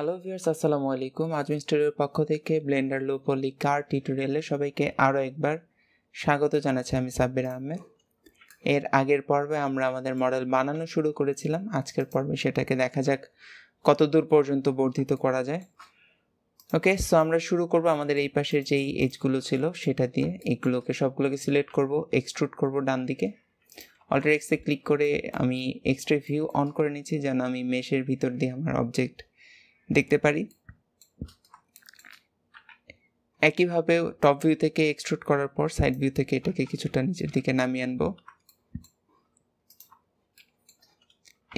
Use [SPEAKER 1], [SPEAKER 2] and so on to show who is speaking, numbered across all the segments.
[SPEAKER 1] Hello viewers আসসালামু আলাইকুম আজমি স্টুডিওর পক্ষ থেকে ব্লেন্ডার লোপলি কার টিউটোরিয়ালে
[SPEAKER 2] সবাইকে আরও একবার স্বাগত জানাচ্ছি আমি সাব্বির আহমেদ এর আগের পর্বে আমরা আমাদের মডেল বানানো শুরু করেছিলাম আজকের পর্বে সেটাকে দেখা যাক কত দূর পর্যন্ত বর্ধিত করা যায় ওকে সো আমরা শুরু করব আমাদের এই পাশের যেই এজগুলো ছিল সেটা দিয়ে এগুলোকে সবগুলোকে সিলেক্ট করব এক্সট্রুট করব ডান দিকে অল্টার এক্সে ক্লিক করে আমি এক্সট্রা ভিউ অন করে নিচ্ছি যেন আমি মেশের ভিতর দিয়ে আমার অবজেক্ট দেখতে পারি একইভাবে টপ ভিউ থেকে এক্সট্রুট করার পর সাইড ভিউ থেকে এটাকে কিছুটা নিচের দিকে নামিয়ে আনবো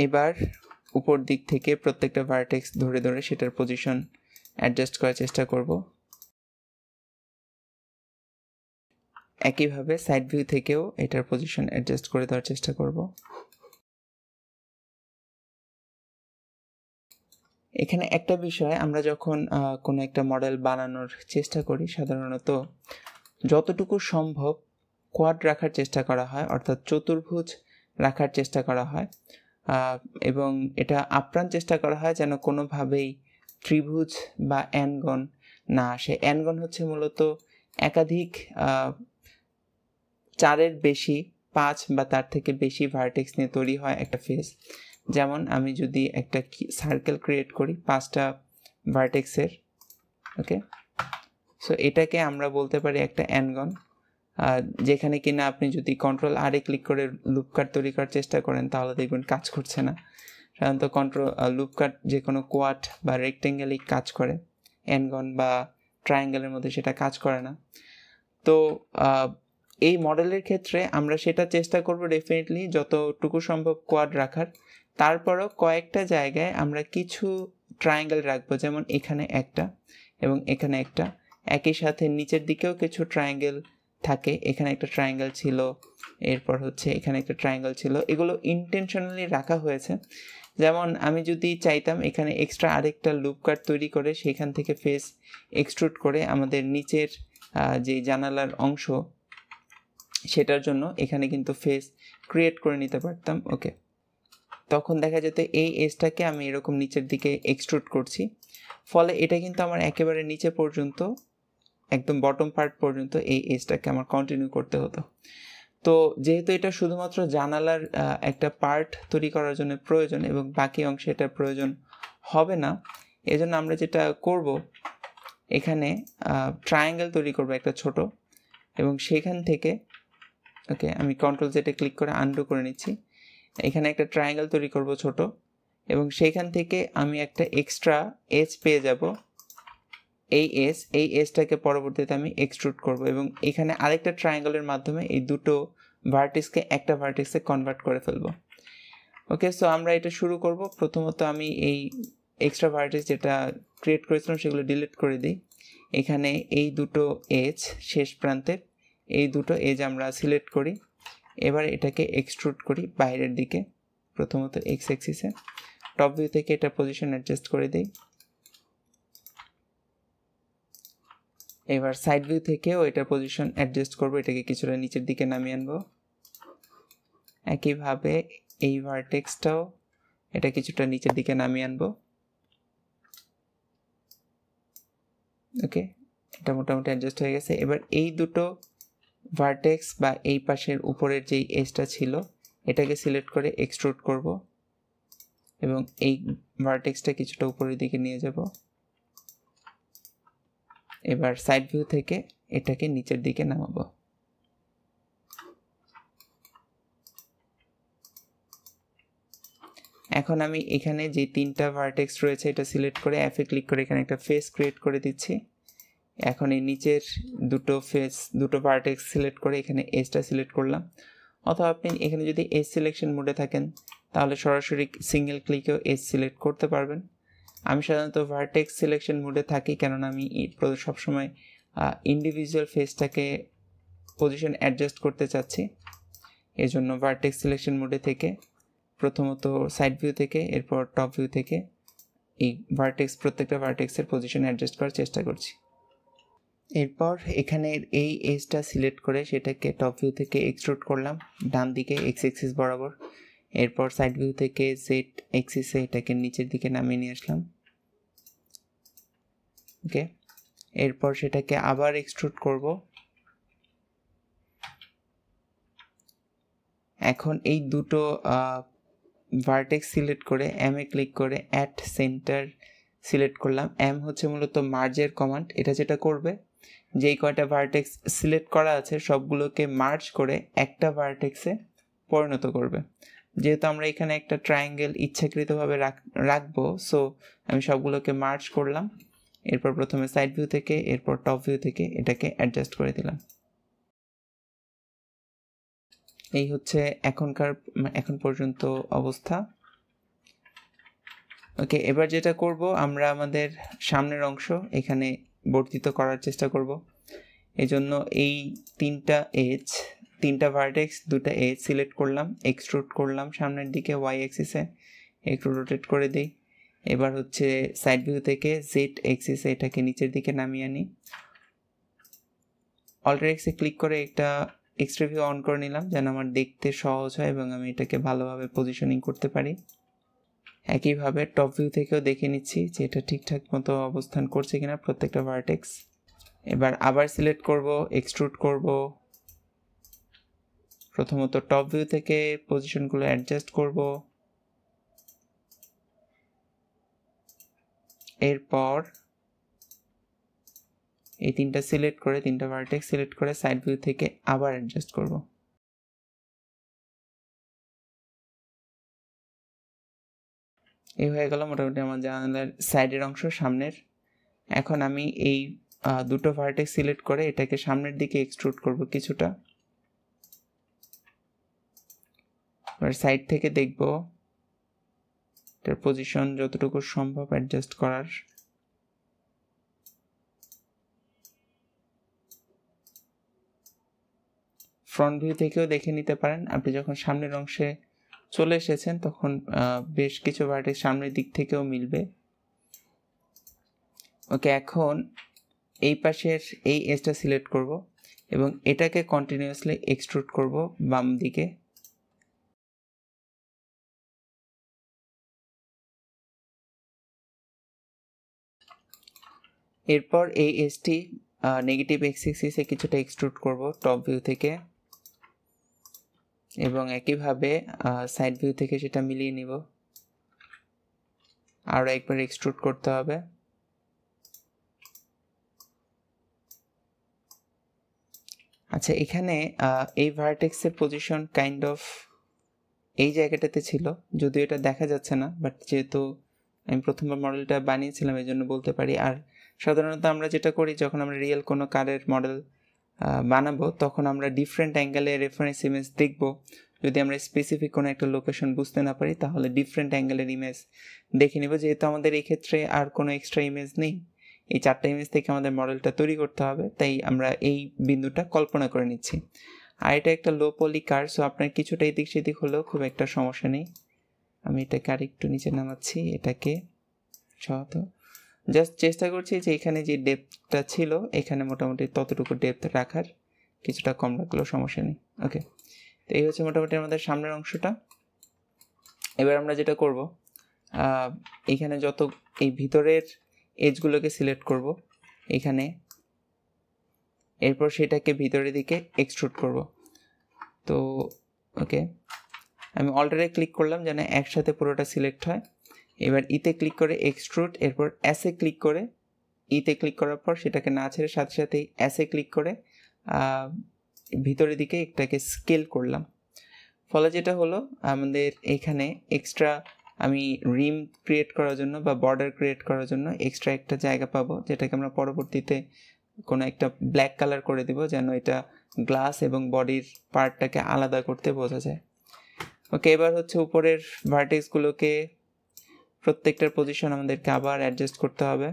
[SPEAKER 2] এবার উপর দিক থেকে প্রত্যেকটা ভার্টেক্স ধরে ধরে সেটার পজিশন অ্যাডজাস্ট করার চেষ্টা করব
[SPEAKER 1] একইভাবে সাইড ভিউ থেকেও এটার পজিশন অ্যাডজাস্ট করে দেওয়ার চেষ্টা করব এখানে
[SPEAKER 2] একটা বিষয় আমরা যখন কোনো একটা মডেল বানানোর চেষ্টা করি সাধারণত যতটুকু সম্ভব কোয়াড রাখার চেষ্টা করা হয় অর্থাৎ চতুর্ভুজ রাখার চেষ্টা করা হয় এবং এটা আপ্রাণ চেষ্টা করা হয় যেন কোনোভাবেই ত্রিভুজ বা অ্যানগন না আসে অ্যানগন হচ্ছে মূলত একাধিক চারের বেশি পাঁচ বা তার থেকে বেশি ভার্টেক্স নিয়ে তৈরি হয় একটা ফেস যেমন আমি যদি একটা সার্কেল ক্রিয়েট করি পাঁচটা ভার্টেক্সের ওকে সো এটাকে আমরা বলতে পারি একটা অ্যানগন যেখানে কিনা আপনি যদি কন্ট্রোল আরে ক্লিক করে লুপ তৈরি করার চেষ্টা করেন তাহলে দেখবেন কাজ করছে না সাধারণত কন্ট্রোল লুপ যে কোনো কোয়াট বা রেক্টেঙ্গেলই কাজ করে অ্যানগন বা ট্রায়াঙ্গেলের মধ্যে সেটা কাজ করে না তো এই মডেলের ক্ষেত্রে আমরা সেটা চেষ্টা করব ডেফিনেটলি যতটুকু সম্ভব কোয়াড রাখার তারপরও কয়েকটা জায়গায় আমরা কিছু ট্রায়াঙ্গেল রাখবো যেমন এখানে একটা এবং এখানে একটা একই সাথে নিচের দিকেও কিছু ট্রায়াঙ্গেল থাকে এখানে একটা ট্রায়াঙ্গেল ছিল এরপর হচ্ছে এখানে একটা ট্রায়াঙ্গেল ছিল এগুলো ইন্টেনশনালি রাখা হয়েছে যেমন আমি যদি চাইতাম এখানে এক্সট্রা আরেকটা লুপ কাট তৈরি করে সেখান থেকে ফেস এক্সট্রুড করে আমাদের নিচের যে জানালার অংশ সেটার জন্য এখানে কিন্তু ফেস ক্রিয়েট করে নিতে পারতাম ওকে তখন দেখা যেত এই এজটাকে আমি এরকম নিচের দিকে এক্সট্রুট করছি ফলে এটা কিন্তু আমার একেবারে নিচে পর্যন্ত একদম বটম পার্ট পর্যন্ত এই এজটাকে আমার কন্টিনিউ করতে হতো তো যেহেতু এটা শুধুমাত্র জানালার একটা পার্ট তৈরি করার জন্য প্রয়োজন এবং বাকি অংশে এটা প্রয়োজন হবে না এজন্য আমরা যেটা করব এখানে ট্রায়াঙ্গেল তৈরি করব একটা ছোট এবং সেখান থেকে ওকে আমি কন্ট্রোল জেটে ক্লিক করে আন্ডু করে নিচ্ছি এখানে একটা ট্রায়াঙ্গেল তৈরি করব ছোট এবং সেইখান থেকে আমি একটা এক্সট্রা এজ পেয়ে যাব এই এস এই এসটাকে পরবর্তীতে আমি এক্সট্রুট করব এবং এখানে আরেকটা ট্রায়াঙ্গেলের মাধ্যমে এই দুটো ভার্টিক্সকে একটা ভার্টিক্সে কনভার্ট করে ফেলব ওকে সো আমরা এটা শুরু করব প্রথমত আমি এই এক্সট্রা ভার্টিক্স যেটা ক্রিয়েট করেছিলাম সেগুলো ডিলিট করে দিই এখানে এই দুটো এজ শেষ প্রান্তের এই দুটো এজ আমরা সিলেক্ট করি এবার এটাকে এক্সট্রুড করি বাইরের দিকে প্রথমত এক্স এক্সিসে টপ ভিউ থেকে এটা পজিশন অ্যাডজাস্ট করে দিই এবার সাইড ভিউ থেকেও এটা পজিশন অ্যাডজাস্ট করবো এটাকে কিছুটা নিচের দিকে নামিয়ে আনবো একইভাবে এই ভার্টেক্সটাও এটা কিছুটা নিচের দিকে নামিয়ে আনবো ওকে এটা মোটামুটি অ্যাডজাস্ট হয়ে গেছে এবার এই দুটো ভার্টেক্স বা এই পাশের উপরের যেই এজটা ছিল এটাকে সিলেক্ট করে এক্সট্রুড করব এবং এই ভার্টেক্সটা কিছুটা উপরের দিকে নিয়ে যাব এবার সাইড ভিউ থেকে এটাকে নিচের দিকে নামাবো এখন আমি এখানে যে তিনটা ভার্টেক্স রয়েছে এটা সিলেক্ট করে অ্যাপে ক্লিক করে এখানে একটা ফেস ক্রিয়েট করে দিচ্ছি এখন এই নিচের দুটো ফেস দুটো ভার্টেক্স সিলেক্ট করে এখানে এজটা সিলেক্ট করলাম অথবা আপনি এখানে যদি এজ সিলেকশন মোডে থাকেন তাহলে সরাসরি সিঙ্গেল ক্লিকেও এজ সিলেক্ট করতে পারবেন আমি সাধারণত ভার্টেক্স সিলেকশন মোডে থাকি কেননা আমি সবসময় ইন্ডিভিজুয়াল ফেসটাকে পজিশন অ্যাডজাস্ট করতে চাচ্ছি এজন্য ভার্টেক্স সিলেকশন মোডে থেকে প্রথমত সাইড ভিউ থেকে এরপর টপ ভিউ থেকে এই ভার্টেক্স প্রত্যেকটা ভার্টেক্সের পজিশন অ্যাডজাস্ট করার চেষ্টা করছি এরপর এখানে এই এজটা সিলেক্ট করে সেটাকে টপ ভিউ থেকে এক্সট্রুট করলাম ডান দিকে এক্স এক্সিস বরাবর এরপর সাইড ভিউ থেকে জেড এক্সিসে এটাকে নিচের দিকে নামিয়ে নিয়ে আসলাম ওকে এরপর সেটাকে আবার এক্সট্রুট করব এখন এই দুটো ভার্টেক্স সিলেক্ট করে এম এ ক্লিক করে অ্যাট সেন্টার সিলেক্ট করলাম এম হচ্ছে মূলত মার্জের কমান্ড এটা যেটা করবে যেই কয়টা ভার্টেক্স সিলেক্ট করা আছে সবগুলোকে মার্জ করে একটা ভার্টেক্সে পরিণত করবে যেহেতু আমরা এখানে একটা ট্রায়াঙ্গেল ইচ্ছাকৃতভাবে রাখবো সো আমি সবগুলোকে মার্জ করলাম এরপর প্রথমে সাইড ভিউ থেকে এরপর টপ ভিউ থেকে এটাকে অ্যাডজাস্ট করে দিলাম এই হচ্ছে এখনকার এখন পর্যন্ত অবস্থা ওকে এবার যেটা করব আমরা আমাদের সামনের অংশ এখানে বর্ধিত করার চেষ্টা করব এই জন্য এই তিনটা এজ তিনটা ভার্টেক্স দুটা এজ সিলেক্ট করলাম এক্সট্রুট করলাম সামনের দিকে ওয়াই অ্যাক্সিসে একটু রোটেট করে দিই এবার হচ্ছে সাইড ভিউ থেকে জেড এক্সিসে এটাকে নিচের দিকে নামিয়ে আনি অল্টার এক্সে ক্লিক করে একটা এক্সট্রা ভিউ অন করে নিলাম যেন আমার দেখতে সহজ হয় এবং আমি এটাকে ভালোভাবে পজিশনিং করতে পারি একইভাবে টপ ভিউ থেকেও দেখে নিচ্ছি যে এটা ঠিকঠাক মতো অবস্থান করছে কিনা প্রত্যেকটা ভার্টেক্স এবার আবার সিলেক্ট করব এক্সট্রুড করব প্রথমত টপ ভিউ থেকে পজিশনগুলো অ্যাডজাস্ট করব এরপর এই তিনটা সিলেক্ট করে তিনটা ভার্টেক্স সিলেক্ট
[SPEAKER 1] করে সাইড ভিউ থেকে আবার অ্যাডজাস্ট করবো এই হয়ে গেল মোটামুটি আমার জানালার সাইডের
[SPEAKER 2] অংশ সামনের এখন আমি এই দুটো ভার্টেক সিলেক্ট করে এটাকে সামনের দিকে এক্সট্রুড করব কিছুটা এবার সাইড থেকে দেখব এটার পজিশন যতটুকু সম্ভব অ্যাডজাস্ট করার ফ্রন্ট ভিউ থেকেও দেখে নিতে পারেন আপনি যখন সামনের অংশে চলে এসেছেন তখন বেশ কিছু ভার্টেক্স সামনের দিক থেকেও মিলবে ওকে এখন এই পাশের এই এজটা সিলেক্ট করব
[SPEAKER 1] এবং এটাকে কন্টিনিউয়াসলি এক্সট্রুট করব বাম দিকে এরপর এই এসটি নেগেটিভ এক্স এক্সিসে কিছুটা
[SPEAKER 2] এক্সট্রুট করব টপ ভিউ থেকে এবং একইভাবে সাইড ভিউ থেকে সেটা মিলিয়ে নিব আরও একবার এক্সট্রুট করতে হবে আচ্ছা এখানে এই ভার্টেক্সের পজিশন কাইন্ড অফ এই জায়গাটাতে ছিল যদিও এটা দেখা যাচ্ছে না বাট যেহেতু আমি প্রথমবার মডেলটা বানিয়েছিলাম এই জন্য বলতে পারি আর সাধারণত আমরা যেটা করি যখন আমরা রিয়েল কোনো কারের মডেল বানাবো তখন আমরা ডিফারেন্ট অ্যাঙ্গেলে রেফারেন্স ইমেজ দেখব যদি আমরা স্পেসিফিক কোনো একটা লোকেশন বুঝতে না পারি তাহলে ডিফারেন্ট অ্যাঙ্গেলের ইমেজ দেখে নেব যেহেতু আমাদের এই ক্ষেত্রে আর কোনো এক্সট্রা ইমেজ নেই এই চারটা ইমেজ থেকে আমাদের মডেলটা তৈরি করতে হবে তাই আমরা এই বিন্দুটা কল্পনা করে নিচ্ছি আর এটা একটা লো পলি কার সো আপনার কিছুটা এদিক সেদিক হলেও খুব একটা সমস্যা নেই আমি এটাকে একটু নিচে নামাচ্ছি এটাকে সহ আচ্ছা, জাস্ট চেষ্টা করছি যে এখানে যে ডেপথটা ছিল এখানে মোটামুটি ততটুকু ডেপথ রাখার কিছুটা কম রাখলেও সমস্যা নেই ওকে তো এই হচ্ছে মোটামুটি আমাদের সামনের অংশটা এবার আমরা যেটা করব এখানে যত এই ভিতরের এজগুলোকে সিলেক্ট করব এখানে এরপর সেটাকে ভিতরের দিকে এক্সট্রুট করব তো ওকে আমি অল্টারে ক্লিক করলাম যেন একসাথে পুরোটা সিলেক্ট হয় এবার ইতে ক্লিক করে এক্সট্রুট এরপর অ্যাসে ক্লিক করে ইতে ক্লিক করার পর সেটাকে না ছেড়ে সাথে সাথেই অ্যাসে ক্লিক করে ভিতরের দিকে একটাকে স্কেল করলাম ফলে যেটা হলো আমাদের এখানে এক্সট্রা আমি রিম ক্রিয়েট করার জন্য বা বর্ডার ক্রিয়েট করার জন্য এক্সট্রা একটা জায়গা পাবো যেটাকে আমরা পরবর্তীতে কোনো একটা ব্ল্যাক কালার করে দেবো যেন এটা গ্লাস এবং বডির পার্টটাকে আলাদা করতে বোঝা যায় ওকে এবার হচ্ছে উপরের ভার্টেক্সগুলোকে প্রত্যেকটার পজিশন আমাদেরকে আবার অ্যাডজাস্ট
[SPEAKER 1] করতে হবে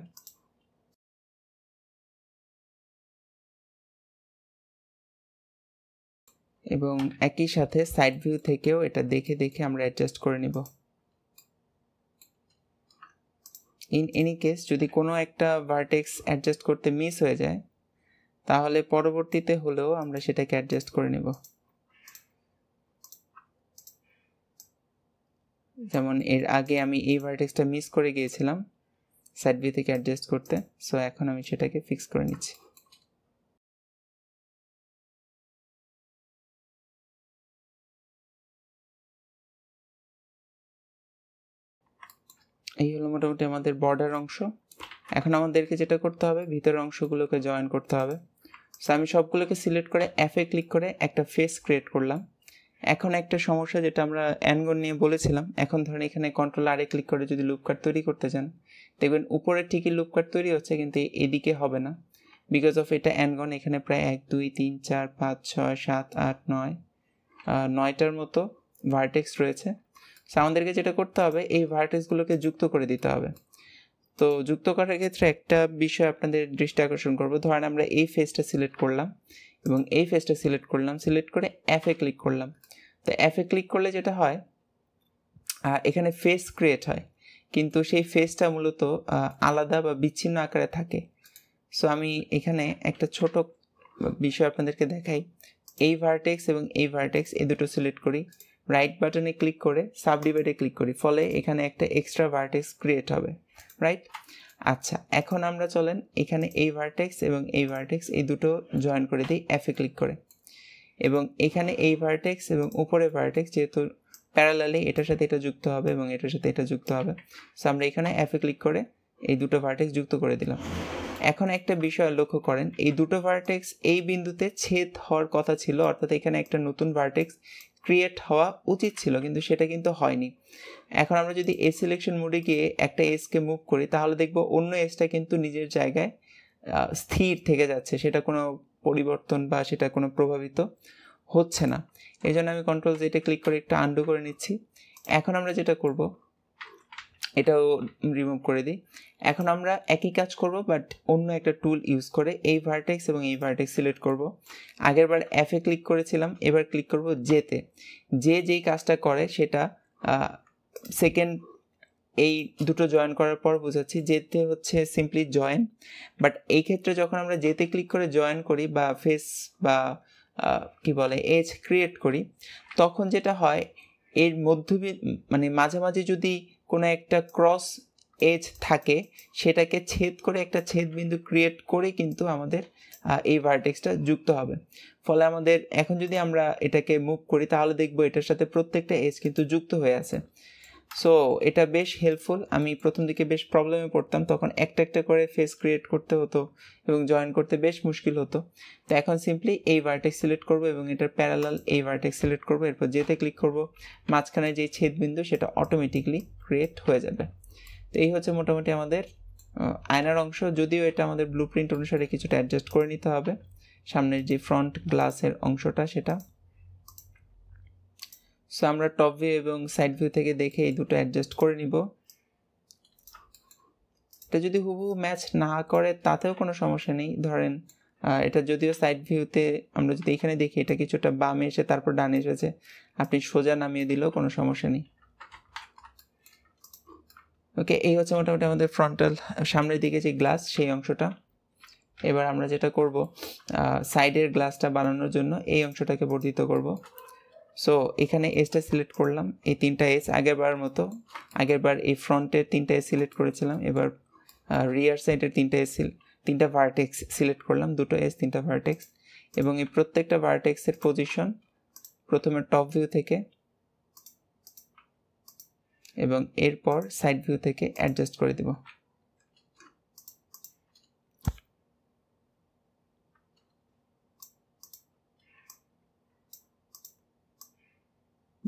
[SPEAKER 1] এবং একই সাথে সাইড ভিউ থেকেও এটা দেখে
[SPEAKER 2] দেখে আমরা অ্যাডজাস্ট করে নিব ইন এনি কেস যদি কোনো একটা ভার্টেক্স অ্যাডজাস্ট করতে মিস হয়ে যায় তাহলে পরবর্তীতে হলেও আমরা সেটাকে অ্যাডজাস্ট করে নেব যেমন এর আগে আমি এই ভার্টেক্সটা মিস করে গিয়েছিলাম সাইড
[SPEAKER 1] ভি থেকে অ্যাডজাস্ট করতে সো এখন আমি সেটাকে ফিক্স করে নিচ্ছি এই হলো মোটামুটি আমাদের বর্ডার অংশ
[SPEAKER 2] এখন আমাদেরকে যেটা করতে হবে ভিতরের অংশগুলোকে জয়েন করতে হবে সো আমি সবগুলোকে সিলেক্ট করে অ্যাফে ক্লিক করে একটা ফেস ক্রিয়েট করলাম এখন একটা সমস্যা যেটা আমরা অ্যানগন নিয়ে বলেছিলাম এখন ধরেন এখানে কন্ট্রোল আরে ক্লিক করে যদি লুপ কার্ড তৈরি করতে চান দেখবেন উপরে ঠিকই লুপ কার্ড তৈরি হচ্ছে কিন্তু এদিকে হবে না বিকজ অফ এটা অ্যানগন এখানে প্রায় এক দুই তিন চার পাঁচ ছয় সাত আট নয় নয়টার মতো ভার্টেক্স রয়েছে সো আমাদেরকে যেটা করতে হবে এই ভার্টেক্সগুলোকে যুক্ত করে দিতে হবে তো যুক্ত করার ক্ষেত্রে একটা বিষয় আপনাদের দৃষ্টি আকর্ষণ করবো ধরেন আমরা এই ফেসটা সিলেক্ট করলাম এবং এই ফেসটা সিলেক্ট করলাম সিলেক্ট করে অ্যাপে ক্লিক করলাম তো অ্যাপে ক্লিক করলে যেটা হয় এখানে ফেস ক্রিয়েট হয় কিন্তু সেই ফেসটা মূলত আলাদা বা বিচ্ছিন্ন আকারে থাকে সো আমি এখানে একটা ছোট বিষয় আপনাদেরকে দেখাই এই ভার্টেক্স এবং এই ভার্টেক্স এই দুটো সিলেক্ট করি রাইট বাটনে ক্লিক করে সাবডিভাইডে ক্লিক করি ফলে এখানে একটা এক্সট্রা ভার্টেক্স ক্রিয়েট হবে রাইট আচ্ছা এখন আমরা চলেন এখানে এই ভার্টেক্স এবং এই ভার্টেক্স এই দুটো জয়েন করে দিই এফে ক্লিক করে এবং এখানে এই ভার্টেক্স এবং উপরে ভার্টেক্স যেহেতু প্যারালালি এটার সাথে এটা যুক্ত হবে এবং এটার সাথে এটা যুক্ত হবে সো আমরা এখানে অ্যাফে ক্লিক করে এই দুটো ভার্টেক্স যুক্ত করে দিলাম এখন একটা বিষয় লক্ষ্য করেন এই দুটো ভার্টেক্স এই বিন্দুতে ছেদ হওয়ার কথা ছিল অর্থাৎ এখানে একটা নতুন ভার্টেক্স ক্রিয়েট হওয়া উচিত ছিল কিন্তু সেটা কিন্তু হয়নি এখন আমরা যদি এস সিলেকশন মোডে গিয়ে একটা এসকে মুভ করি তাহলে দেখব অন্য এসটা কিন্তু নিজের জায়গায় স্থির থেকে যাচ্ছে সেটা কোনো পরিবর্তন বা সেটা কোনো প্রভাবিত হচ্ছে না এই জন্য আমি কন্ট্রোল জেটে ক্লিক করে একটু আন্ডু করে নিচ্ছি এখন আমরা যেটা করব এটাও রিমুভ করে দিই এখন আমরা একই কাজ করব বাট অন্য একটা টুল ইউজ করে এই ভার্টেক্স এবং এই ভার্টেক্স সিলেক্ট করব আগেরবার বার এফে ক্লিক করেছিলাম এবার ক্লিক করব জেতে যে যেই কাজটা করে সেটা সেকেন্ড এই দুটো জয়েন করার পর বোঝাচ্ছি যেতে হচ্ছে সিম্পলি জয়েন বাট এই ক্ষেত্রে যখন আমরা যেতে ক্লিক করে জয়েন করি বা ফেস বা কি বলে এজ ক্রিয়েট করি তখন যেটা হয় এর মধ্য মানে মাঝামাঝি যদি কোনো একটা ক্রস এজ থাকে সেটাকে ছেদ করে একটা ছেদ বিন্দু ক্রিয়েট করে কিন্তু আমাদের এই ভার্টেক্সটা যুক্ত হবে ফলে আমাদের এখন যদি আমরা এটাকে মুভ করি তাহলে দেখবো এটার সাথে প্রত্যেকটা এজ কিন্তু যুক্ত হয়ে আছে সো এটা বেশ হেল্পফুল আমি প্রথম দিকে বেশ প্রবলেমে পড়তাম তখন একটা একটা করে ফেস ক্রিয়েট করতে হতো এবং জয়েন করতে বেশ মুশকিল হতো তো এখন সিম্পলি এই ভার্টেক্স সিলেক্ট করব এবং এটার প্যারালাল এই ভার্টেক্স সিলেক্ট করব এরপর যেতে ক্লিক করব মাঝখানে যে ছেদবিন্দু সেটা অটোমেটিকলি ক্রিয়েট হয়ে যাবে তো এই হচ্ছে মোটামুটি আমাদের আয়নার অংশ যদিও এটা আমাদের ব্লু প্রিন্ট অনুসারে কিছুটা অ্যাডজাস্ট করে নিতে হবে সামনের যে ফ্রন্ট গ্লাসের অংশটা সেটা সো আমরা টপ ভিউ এবং সাইড ভিউ থেকে দেখে এই দুটো অ্যাডজাস্ট করে নিব এটা যদি হুবহু ম্যাচ না করে তাতেও কোনো সমস্যা নেই ধরেন এটা যদিও সাইড ভিউতে আমরা যদি এখানে দেখি এটা কিছুটা বামে এসে তারপর ডানে এসেছে আপনি সোজা নামিয়ে দিলেও কোনো সমস্যা নেই ওকে এই হচ্ছে মোটামুটি আমাদের ফ্রন্টাল সামনের দিকে যে গ্লাস সেই অংশটা এবার আমরা যেটা করব সাইডের গ্লাসটা বানানোর জন্য এই অংশটাকে বর্ধিত করব সো এখানে এসটা সিলেক্ট করলাম এই তিনটা এস আগের বার মতো আগের বার এই ফ্রন্টের তিনটা এস সিলেক্ট করেছিলাম এবার রিয়ার সাইডের তিনটা এস তিনটা ভার্টেক্স সিলেক্ট করলাম দুটো এস তিনটা ভার্টেক্স এবং এই প্রত্যেকটা ভার্টেক্সের পজিশন প্রথমে টপ ভিউ থেকে এবং এরপর সাইড ভিউ থেকে অ্যাডজাস্ট করে দেবো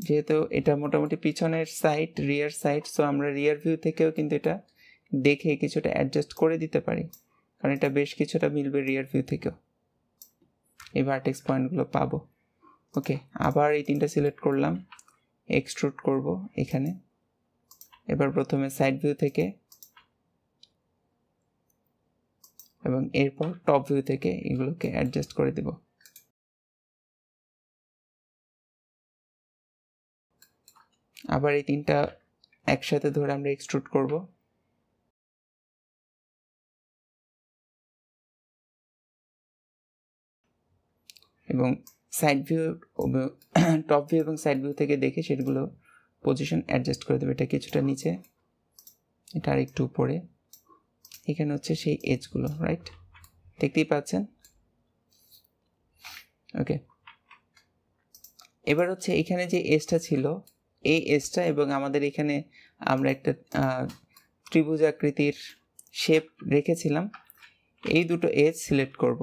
[SPEAKER 2] যেহেতু এটা মোটামুটি পিছনের সাইড রিয়ার সাইড সো আমরা রিয়ার ভিউ থেকেও কিন্তু এটা দেখে কিছুটা অ্যাডজাস্ট করে দিতে পারি কারণ এটা বেশ কিছুটা মিলবে রিয়ার ভিউ থেকেও এই ভার্টেক্স পয়েন্টগুলো পাবো ওকে আবার এই তিনটা সিলেক্ট করলাম এক্সট্রুট করব এখানে এবার প্রথমে সাইড ভিউ থেকে
[SPEAKER 1] এবং এরপর টপ ভিউ থেকে এগুলোকে অ্যাডজাস্ট করে দেবো আবার এই তিনটা একসাথে ধরে আমরা এক্সট্রুড করব এবং সাইড ভিউ টপ ভিউ এবং সাইড ভিউ থেকে দেখে সেগুলো
[SPEAKER 2] পজিশন অ্যাডজাস্ট করে দেবে এটা কিছুটা নিচে এটা আর একটু উপরে এখানে হচ্ছে সেই এজগুলো রাইট দেখতেই পাচ্ছেন ওকে এবার হচ্ছে এখানে যে এজটা ছিল এই এসটা এবং আমাদের এখানে আমরা একটা ত্রিভুজাকৃতির শেপ রেখেছিলাম এই দুটো এজ সিলেক্ট করব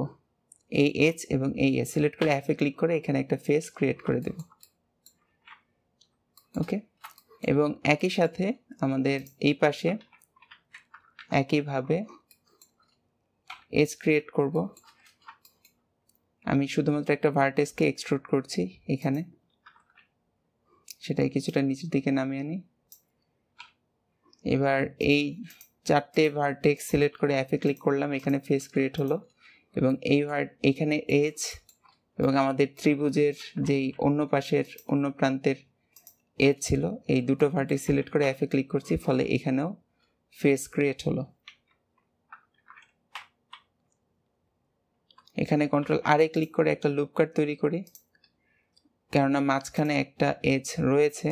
[SPEAKER 2] এই এজ এবং এই এজ সিলেক্ট করে অ্যাফে ক্লিক করে এখানে একটা ফেস ক্রিয়েট করে দেব ওকে এবং একই সাথে আমাদের এই পাশে একইভাবে এজ ক্রিয়েট করব আমি শুধুমাত্র একটা ভার্টেক্সকে এক্সট্রুড করছি এখানে সেটাই কিছুটা নিচের দিকে নামিয়ে আনি এবার এই চারটে ভার্টেক্স সিলেক্ট করে অ্যাপে ক্লিক করলাম এখানে ফেস ক্রিয়েট হলো এবং এই ভার্ট এখানে এজ এবং আমাদের ত্রিভুজের যেই অন্য পাশের অন্য প্রান্তের এজ ছিল এই দুটো ভার্টেক্স সিলেক্ট করে অ্যাপে ক্লিক করছি ফলে এখানেও ফেস ক্রিয়েট হলো এখানে কন্ট্রোল আর এ ক্লিক করে একটা লুপ কার্ড তৈরি করি কেননা মাঝখানে একটা এজ রয়েছে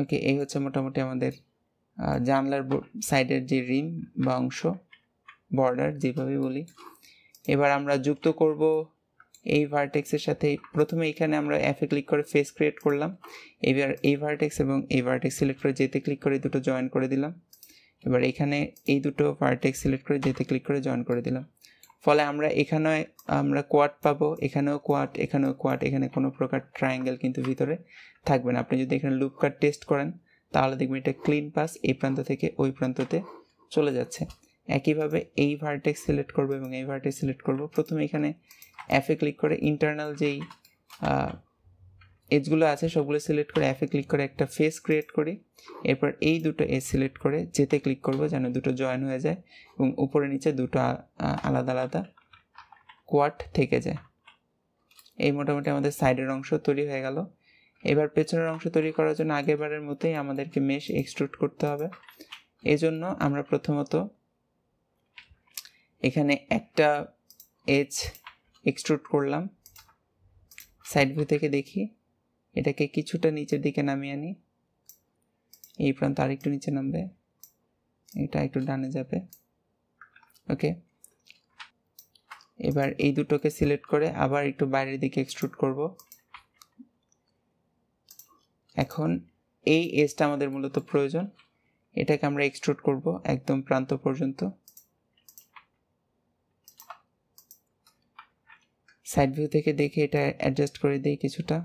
[SPEAKER 2] ওকে এই হচ্ছে মোটামুটি আমাদের জানলার সাইডের যে রিম বা অংশ বর্ডার যেভাবে বলি এবার আমরা যুক্ত করব এই ভার্টেক্সের সাথে প্রথমে এখানে আমরা অ্যাপে ক্লিক করে ফেস ক্রিয়েট করলাম এবার এই ভার্টেক্স এবং এই ভার্টেক্স সিলেক্ট করে যেতে ক্লিক করে দুটো জয়েন করে দিলাম এবার এখানে এই দুটো ভার্টেক্স সিলেক্ট করে যেতে ক্লিক করে জয়েন করে দিলাম ফলে আমরা এখানে আমরা কোয়াট পাবো এখানেও কোয়াট এখানেও কোয়াট এখানে কোনো প্রকার ট্রায়াঙ্গেল কিন্তু ভিতরে থাকবে না আপনি যদি এখানে লুপ কাট টেস্ট করেন তাহলে দেখবেন এটা ক্লিন পাস এই প্রান্ত থেকে ওই প্রান্ততে চলে যাচ্ছে একইভাবে এই ভার্টেক্স সিলেক্ট করব এবং এই ভার্টেক্স সিলেক্ট করব প্রথমে এখানে অ্যাফে ক্লিক করে ইন্টারনাল যেই এজগুলো আছে সবগুলো সিলেক্ট করে অ্যাপে ক্লিক করে একটা ফেস ক্রিয়েট করি এরপর এই দুটো এজ সিলেক্ট করে যেতে ক্লিক করব যেন দুটো জয়েন হয়ে যায় এবং উপরে নিচে দুটো আলাদা আলাদা কোয়াট থেকে যায় এই মোটামুটি আমাদের সাইডের অংশ তৈরি হয়ে গেল এবার পেছনের অংশ তৈরি করার জন্য আগেরবারের মতোই আমাদেরকে মেশ এক্সট্রুট করতে হবে এজন্য আমরা প্রথমত এখানে একটা এজ এক্সট্রুট করলাম সাইড ভিউ থেকে দেখি এটাকে কিছুটা নিচের দিকে নামিয়ে আনি এই প্রান্ত একটু নিচে নামবে এটা একটু ডানে যাবে ওকে এবার এই দুটোকে সিলেক্ট করে আবার একটু বাইরের দিকে এক্সট্রুট করব এখন এই এজটা আমাদের মূলত প্রয়োজন এটাকে আমরা এক্সট্রুট করব একদম প্রান্ত পর্যন্ত সাইড ভিউ থেকে দেখে
[SPEAKER 1] এটা অ্যাডজাস্ট করে দিই কিছুটা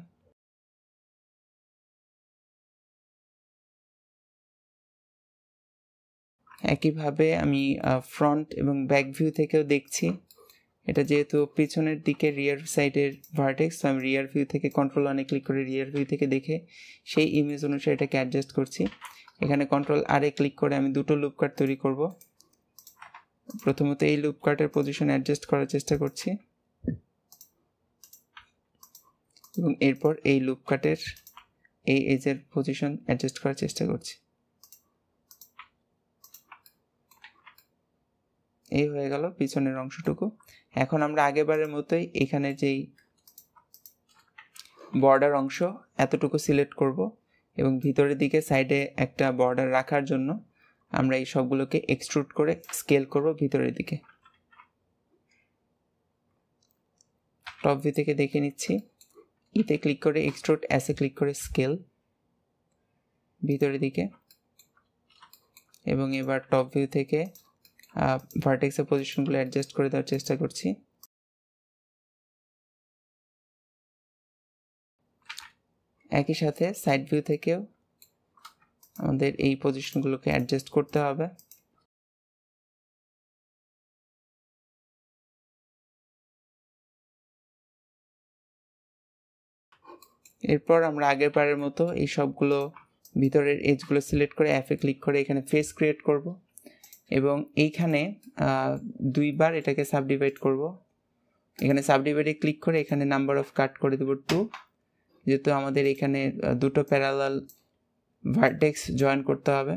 [SPEAKER 1] একইভাবে আমি ফ্রন্ট
[SPEAKER 2] এবং ব্যাক ভিউ থেকেও দেখছি এটা যেহেতু পিছনের দিকে রিয়ার সাইডের ভার্টেক্স আমি রিয়ার ভিউ থেকে কন্ট্রোল অনেক ক্লিক করে রিয়ার ভিউ থেকে দেখে সেই ইমেজ অনুসারে এটাকে অ্যাডজাস্ট করছি এখানে কন্ট্রোল আরে ক্লিক করে আমি দুটো লুপ কার্ড তৈরি করব প্রথমত এই লুপ কার্ডের পজিশন অ্যাডজাস্ট করার চেষ্টা করছি এবং এরপর এই লুপ কাটের এই এজের পজিশন অ্যাডজাস্ট করার চেষ্টা করছি এই হয়ে গেল পিছনের অংশটুকু এখন আমরা আগেবারের মতোই এখানে যেই বর্ডার অংশ এতটুকু সিলেক্ট করব এবং ভিতরের দিকে সাইডে একটা বর্ডার রাখার জন্য আমরা এই সবগুলোকে এক্সট্রুট করে স্কেল করব ভিতরের দিকে টপ ভি থেকে দেখে নিচ্ছি ইতে e ক্লিক করে এক্সট্রুট অ্যাসে ক্লিক করে স্কেল ভিতরের দিকে এবং এবার টপ ভিউ থেকে ভার্টেক্সের পজিশনগুলো অ্যাডজাস্ট করে দেওয়ার চেষ্টা করছি একই সাথে সাইড ভিউ থেকেও
[SPEAKER 1] আমাদের এই পজিশনগুলোকে অ্যাডজাস্ট করতে হবে এরপর আমরা আগের পারের মতো এই সবগুলো
[SPEAKER 2] ভিতরের এজগুলো সিলেক্ট করে অ্যাপে ক্লিক করে এখানে ফেস ক্রিয়েট করবো এবং এইখানে দুইবার এটাকে সাবডিভাইড করব এখানে সাবডিভাইডে ক্লিক করে এখানে নাম্বার অফ কাট করে দেব টু যেহেতু আমাদের এখানে দুটো প্যারালাল ভার্টেক্স জয়েন করতে হবে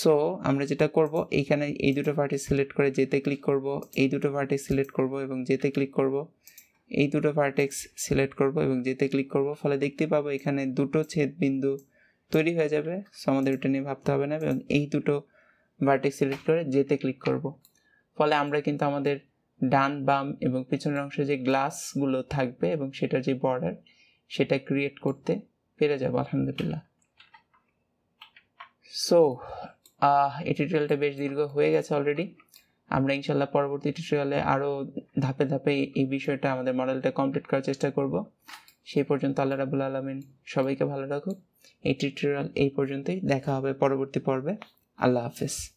[SPEAKER 2] সো আমরা যেটা করব এইখানে এই দুটো ভার্টেক্স সিলেক্ট করে যেতে ক্লিক করব এই দুটো ভার্টেক্স সিলেক্ট করব এবং যেতে ক্লিক করব এই দুটো ভার্টেক্স সিলেক্ট করব এবং যেতে ক্লিক করব ফলে দেখতে পাবো এখানে দুটো ছেদ বিন্দু তৈরি হয়ে যাবে সো আমাদের এটা নিয়ে ভাবতে হবে না এবং এই দুটো ভার্টেক সিলেক্ট করে যেতে ক্লিক করব। ফলে আমরা কিন্তু আমাদের ডান বাম এবং পিছনের অংশে যে গ্লাসগুলো থাকবে এবং সেটার যে বর্ডার সেটা ক্রিয়েট করতে পেরে যাবো আলহামদুলিল্লাহ সো এই টিউটোরিয়ালটা বেশ দীর্ঘ হয়ে গেছে অলরেডি আমরা ইনশাল্লাহ পরবর্তী টিউটোরিয়ালে আরও ধাপে ধাপে এই বিষয়টা আমাদের মডেলটা কমপ্লিট করার চেষ্টা করব সেই পর্যন্ত আল্লাহ রাবুল আলমিন সবাইকে ভালো রাখুক এই টিউটোরিয়াল এই
[SPEAKER 1] পর্যন্তই দেখা হবে পরবর্তী পর্বে I love this.